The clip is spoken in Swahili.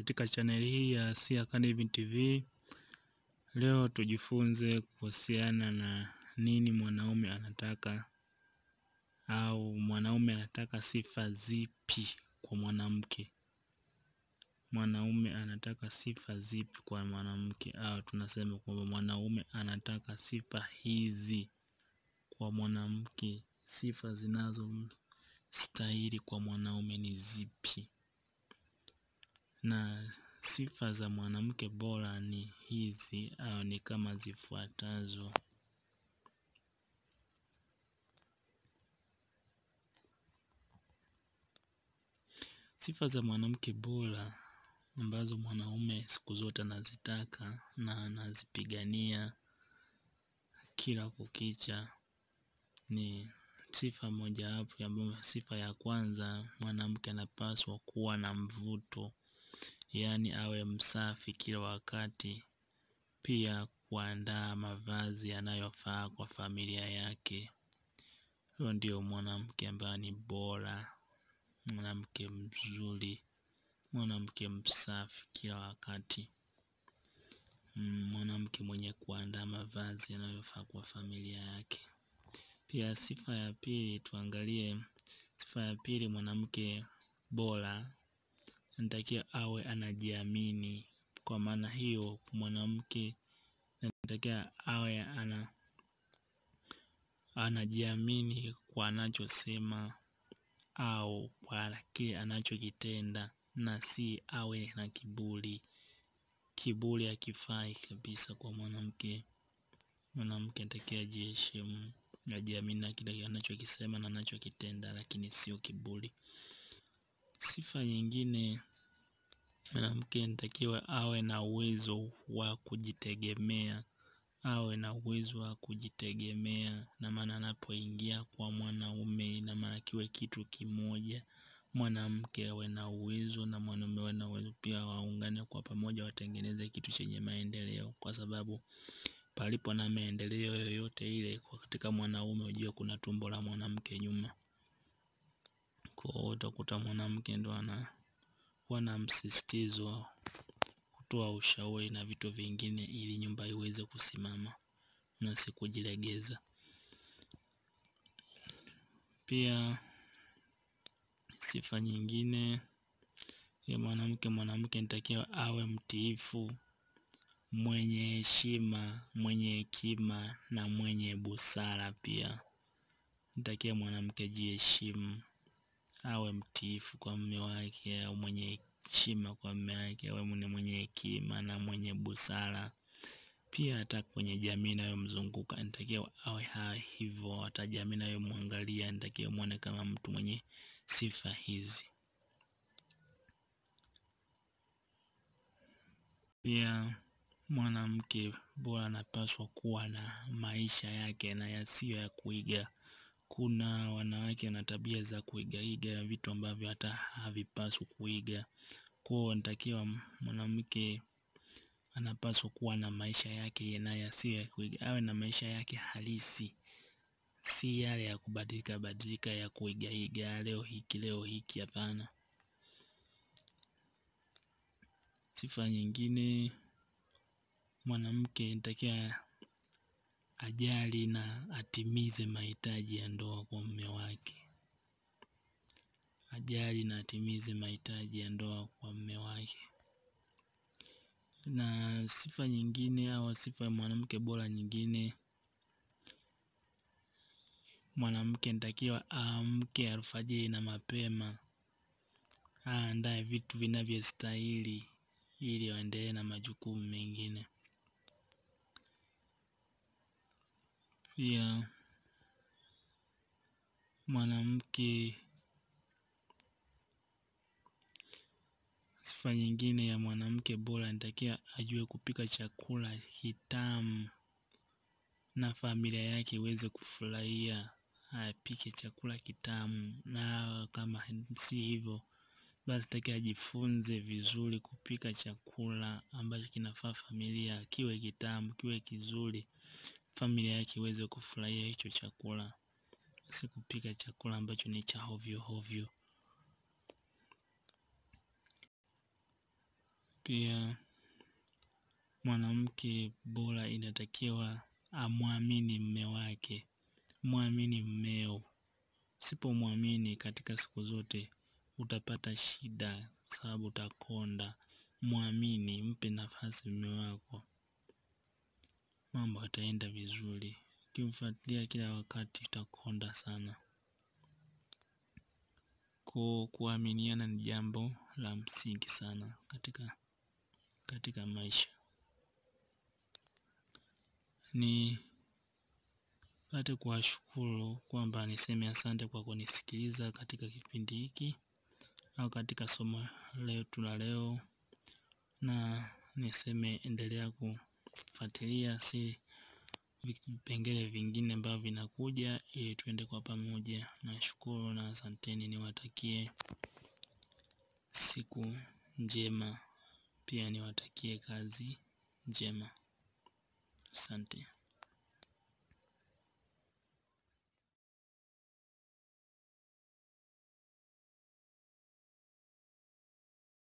katika chaneli hii ya Sia Academy TV. Leo tujifunze kuhusiana na nini mwanaume anataka au mwanaume anataka sifa zipi kwa mwanamke. Mwanaume anataka sifa zipi kwa mwanamke, au tunasema kwamba mwanaume anataka sifa hizi kwa mwanamke. Sifa stahili kwa mwanaume ni zipi? Na sifa za mwanamke bora ni hizi au ni kama zifuatazo. Sifa za mwanamke bora ambazo mwanaume siku zote anazitaka na anazipigania kila kukicha ni sifa mojawapo, sifa ya kwanza mwanamke anapaswa kuwa na mvuto yaani awe msafi kila wakati, pia kuandaa mavazi yanayofaa kwa familia yake. Huyo ndio mwanamke ambaye ni bora, mwanamke mzuri, mwanamke msafi kila wakati, mm, mwanamke mwenye kuandaa mavazi yanayofaa kwa familia yake. Pia sifa ya pili tuangalie, sifa ya pili mwanamke bora anatakiwa awe anajiamini. Kwa maana hiyo, mwanamke anatakiwa awe ana anajiamini kwa anachosema au kwa kile anachokitenda, na si awe na kiburi. Kiburi hakifai kabisa kwa mwanamke. Mwanamke anatakiwa ajiheshimu, ajiamini na kile anachokisema na anachokitenda, lakini sio kiburi. Sifa nyingine Mwanamke anatakiwa awe na uwezo wa kujitegemea, awe na uwezo wa kujitegemea, na maana anapoingia kwa mwanaume, ina maana kiwe kitu kimoja. Mwanamke awe na uwezo na mwanaume awe na uwezo pia, waungane kwa pamoja, watengeneze kitu chenye maendeleo, kwa sababu palipo na maendeleo yoyote ile kwa katika mwanaume, ujue kuna tumbo la mwanamke nyuma. Kwa hiyo utakuta mwanamke ndo ana kuwa na msisitizo, kutoa ushauri na vitu vingine ili nyumba iweze kusimama na si kujilegeza. Pia sifa nyingine ya mwanamke, mwanamke nitakiwa awe mtiifu, mwenye heshima, mwenye hekima na mwenye busara. Pia natakiwa mwanamke jiheshimu awe mtiifu kwa mume wake, au mwenye heshima kwa mume wake, awe ni mwenye hekima na mwenye busara. Pia hata kwenye jamii inayomzunguka nitakiwa awe hivyo, hata jamii inayomwangalia nitakiwa mwone kama mtu mwenye sifa hizi. Pia mwanamke bora anapaswa kuwa na maisha yake na yasiyo ya kuiga kuna wanawake wana tabia za kuigaiga vitu ambavyo hata havipaswi kuiga. Kuwa nitakiwa mwanamke anapaswa kuwa na maisha yake naye asiwe ya kuiga, awe na maisha yake halisi, si yale ya kubadilika badilika ya kuigaiga leo hiki leo hiki, hapana. Sifa nyingine mwanamke nitakiwa ajali na atimize mahitaji ya ndoa kwa mume wake. Ajali na atimize mahitaji ya ndoa kwa mume wake. Na sifa nyingine au sifa ya mwanamke bora nyingine, mwanamke anatakiwa aamke alfajiri na mapema, aandae vitu vinavyostahili ili waendelee na majukumu mengine. Pia mwanamke, sifa nyingine ya mwanamke bora anatakiwa ajue kupika chakula kitamu na familia yake iweze kufurahia, apike chakula kitamu, na kama si hivyo basi takiwa ajifunze vizuri kupika chakula ambacho kinafaa familia, kiwe kitamu, kiwe kizuri familia yake iweze kufurahia hicho chakula, si kupika chakula ambacho ni cha hovyo hovyo. Pia mwanamke bora inatakiwa amwamini mme wake, mwamini mmeo. Usipomwamini katika siku zote utapata shida, sababu utakonda. Mwamini, mpe nafasi mme wako mambo yataenda vizuri. Ukimfuatilia kila wakati utakonda sana. ku kuaminiana ni jambo la msingi sana katika, katika maisha. ni pate kuwashukuru kwamba niseme asante kwa kunisikiliza katika kipindi hiki au katika somo letu la leo, na niseme endelea ku kufuatilia si vipengele vingine ambavyo vinakuja ili tuende kwa pamoja. Nashukuru na asanteni, niwatakie siku njema, pia niwatakie kazi njema. Asante.